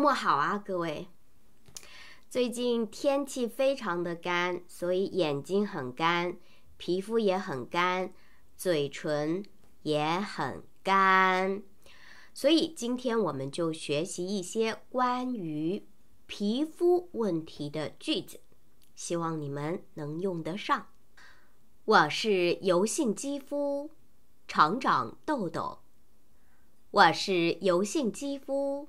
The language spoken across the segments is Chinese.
末好啊，各位！最近天气非常的干，所以眼睛很干，皮肤也很干，嘴唇也很干。所以今天我们就学习一些关于皮肤问题的句子，希望你们能用得上。我是油性肌肤，常长痘痘。我是油性肌肤。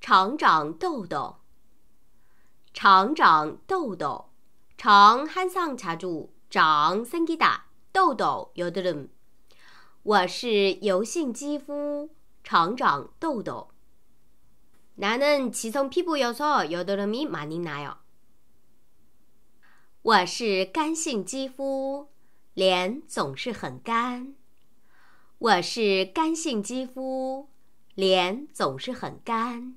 厂长痘痘，厂长痘痘，长汉桑卡住长生吉大痘痘有得龙。我是油性肌肤，厂长痘痘。哪能其中皮肤有错有得龙咪马尼哪哟？我是干性肌肤，脸总是很干。我是干性肌肤，脸总是很干。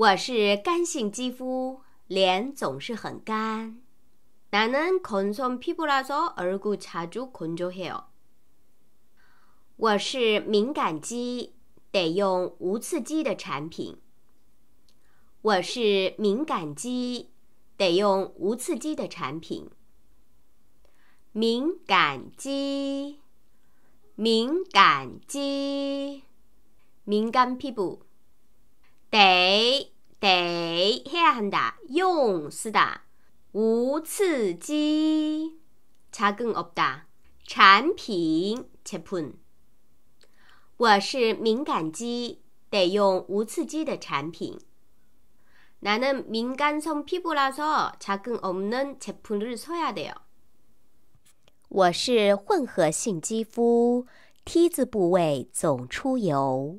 我是干性肌肤，脸总是很干。나는건성피부라서얼굴착주건조해 요。 我是敏感肌，得用无刺激的产品。我是敏感肌，得用无刺激的产品。敏感肌，敏感肌，敏感皮肤。得得，해야한用是的，无刺激，자극없다产品제품我是敏感肌，得用无刺激的产品나는민감성피부라서자극없는제품을써야돼요我是混合性肌肤，T 字部位总出油。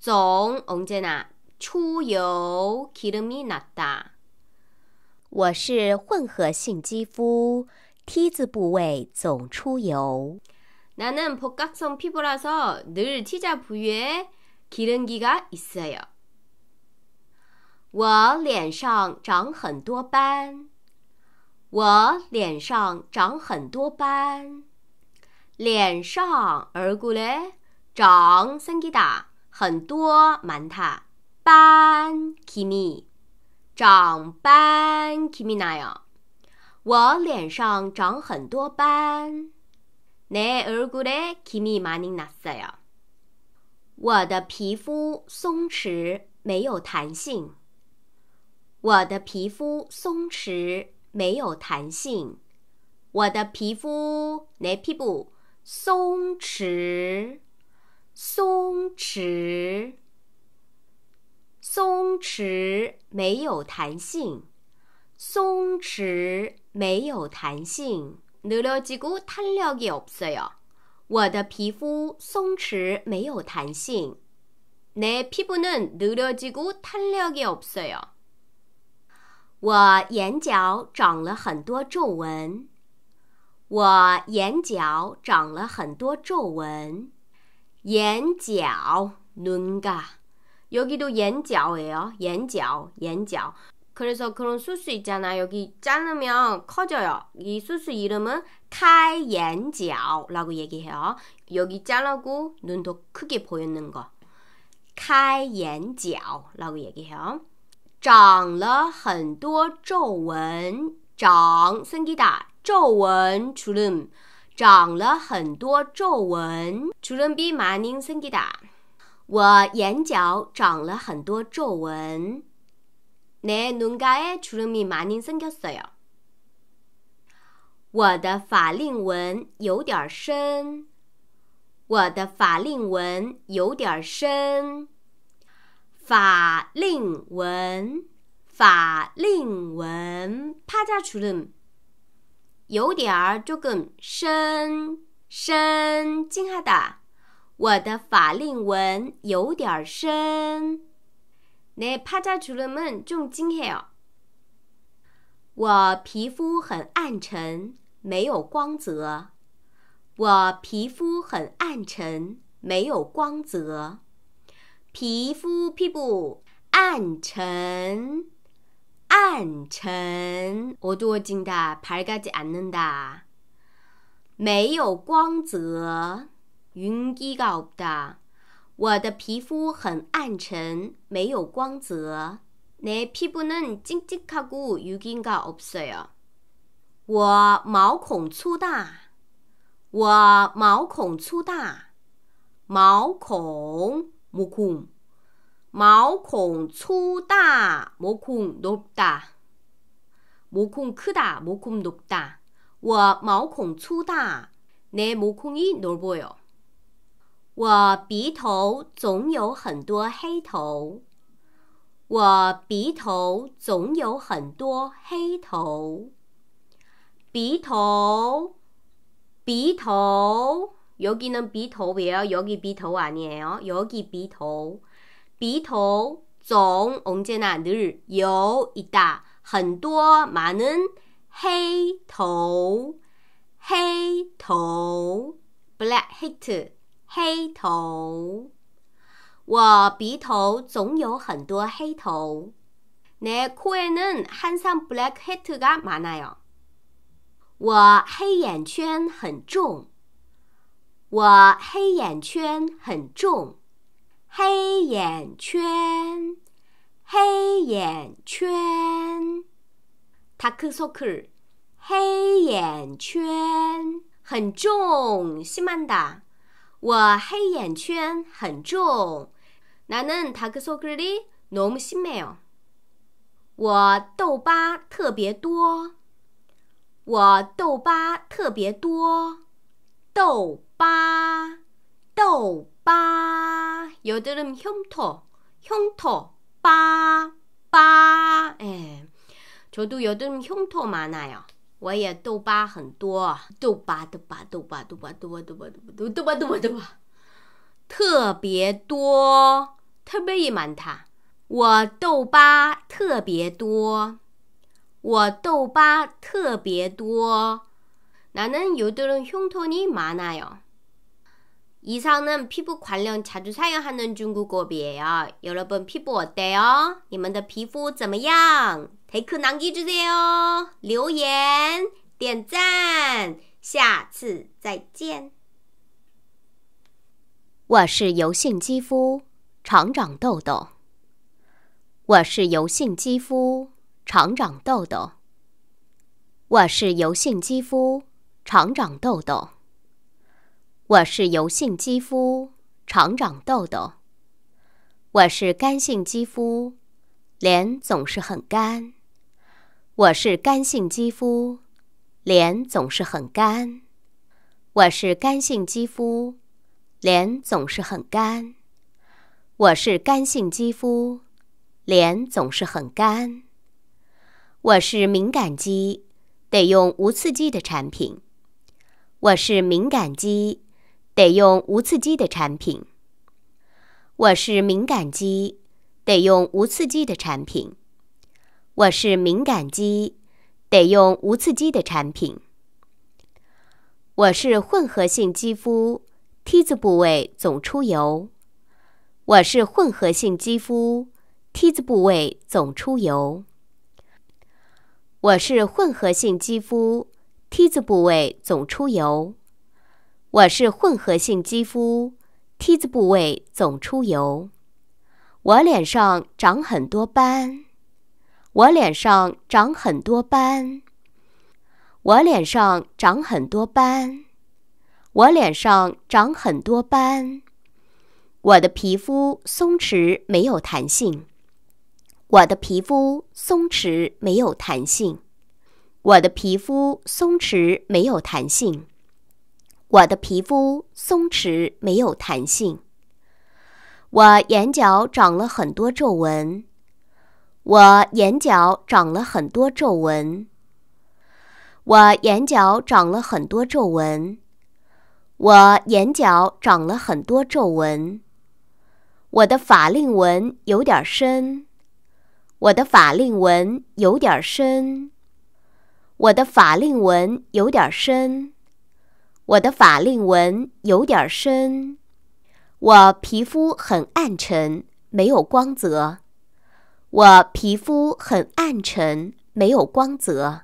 总언제哪出油？起得密哪大？我是混合性肌肤，T 字部位总出油。나는복각성피부라서늘 T 자부위에기름기가있어요我脸上长很多斑。我脸上长很多斑。脸上、耳骨嘞，长什几大？很多馒斑，斑，kimi，长斑，kimi 哪样？我脸上长很多斑。ne ergule kimi m a n i n 我的皮肤松弛，没有弹性。我的皮肤松弛，没有弹性。我的皮肤 ne pebu 松弛。松弛，松弛没有弹性。松弛没有弹性。내피부는탄력이없어 요。 我的皮肤松弛没有弹性。내피부는탄력이없어 요。 我眼角长了很多皱纹。我眼角长了很多皱纹。眼角, 눈가. 여기도 옌지예요 옌지아오, 그래서 그런 수수 있잖아. 여기 자르면 커져요. 이 수수 이름은 카이옌라고 얘기해요. 여기 자르고 눈도 크게 보이는 거. 카이옌라고 얘기해요. 长了很多皱纹.长생기다. 皱纹 주름. 长了很多皱纹，주름이많이생겼 다。 我眼角长了很多皱纹，내눈가에주름이많이생겼어 요。 我的法令纹有点深，我的法令纹有点深，法令纹，法令纹，帕加主论。有点儿就更深深，惊哈哒，我的法令纹有点儿深。你拍照出了们重怎哈哟？我皮肤很暗沉，没有光泽。我皮肤很暗沉，没有光泽。皮肤皮肤暗沉。暗沉 어두워진다, 밝아지 않는다. 没有光泽 윤기가 없다. 我的皮肤很暗沉,没有光泽.내 피부는 찡찡하고 유기가 없어요. 我毛孔粗大.我毛孔粗大.毛孔, 모공. 마오콩粗大, 모콩 높다. 모콩 크다, 모콩 높다. 我毛孔粗大,내 모콩이 넓어요. 我鼻头总有很多黑头.我鼻头总有很多黑头. 비토, 비토. 여기는 비토예요. 여기 비토 아니에요. 여기 비토. 鼻头종 언제나 늘요 있다 很多 많은 黑头黑头 black hit 黑头我鼻头总有很多黑头내 코에는 한산 블랙 헤트가 많아요. 我黑眼圈很重我黑眼圈很重黑眼圈，黑眼圈，他克说克，黑眼圈很重，西曼达，我黑眼圈很重，哪嫩他克说克哩，侬唔西没有，我痘疤特别多，我痘疤特别多，痘疤，痘。빠 여드름 흉터 흉터 빠 빠. 예. 저도 여드름 흉터 많아요. 我也痘疤很多，痘疤痘疤痘疤痘疤痘疤痘疤痘疤痘疤特别多，特别也 많다. 我痘疤特别多，我痘疤特别多。 나는 여드름 흉터니 많아요. 이상은피부관련자주사용하는중국어에요여러분피부어때요你们的皮肤怎么样？댓글남기주세요留言点赞，下次再见。我是油性肌肤，常长痘痘。我是油性肌肤，常长痘痘。我是油性肌肤，常长痘痘。我是油性肌肤，常长痘痘。我是干性肌肤，脸总是很干。我是干性肌肤，脸总是很干。我是干性肌肤，脸总是很干。我是干性肌肤，脸总是很干。我是敏感肌，得用无刺激的产品。我是敏感肌。得用无刺激的产品。我是敏感肌，得用无刺激的产品。我是敏感肌，得用无刺激的产品。我是混合性肌肤，T 字部位总出油。我是混合性肌肤，T 字部位总出油。我是混合性肌肤，T 字部位总出油。我是混合性肌肤，T 字部位总出油。我脸上长很多斑。我脸上长很多斑。我脸上长很多斑。我脸上长很多斑。我的皮肤松弛没有弹性。我的皮肤松弛没有弹性。我的皮肤松弛没有弹性。我的皮肤松弛，没有弹性。我眼角长了很多皱纹。我眼角长了很多皱纹。我眼角长了很多皱纹。我眼角长了很多皱纹。我的法令纹有点深。我的法令纹有点深。我的法令纹有点深。我的法令纹有点深，我皮肤很暗沉，没有光泽。我皮肤很暗沉，没有光泽。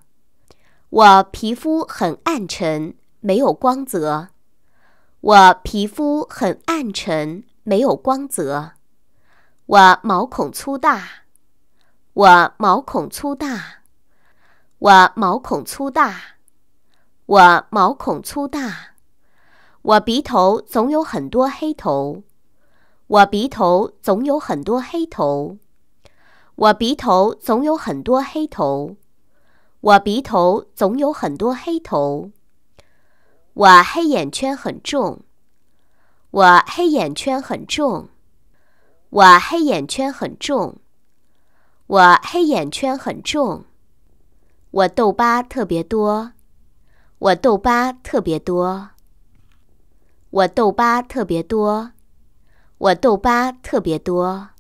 我皮肤很暗沉，没有光泽。我皮肤很暗沉，没有光泽。我毛孔粗大，我毛孔粗大，我毛孔粗大。我毛孔粗大，我鼻头总有很多黑头，我鼻头总有很多黑头，我鼻头总有很多黑头，我鼻头总有很多黑头，我黑眼圈很重，我黑眼圈很重，我黑眼圈很重，我黑眼圈很重，我痘疤特别多。我痘疤特别多，我痘疤特别多，我痘疤特别多。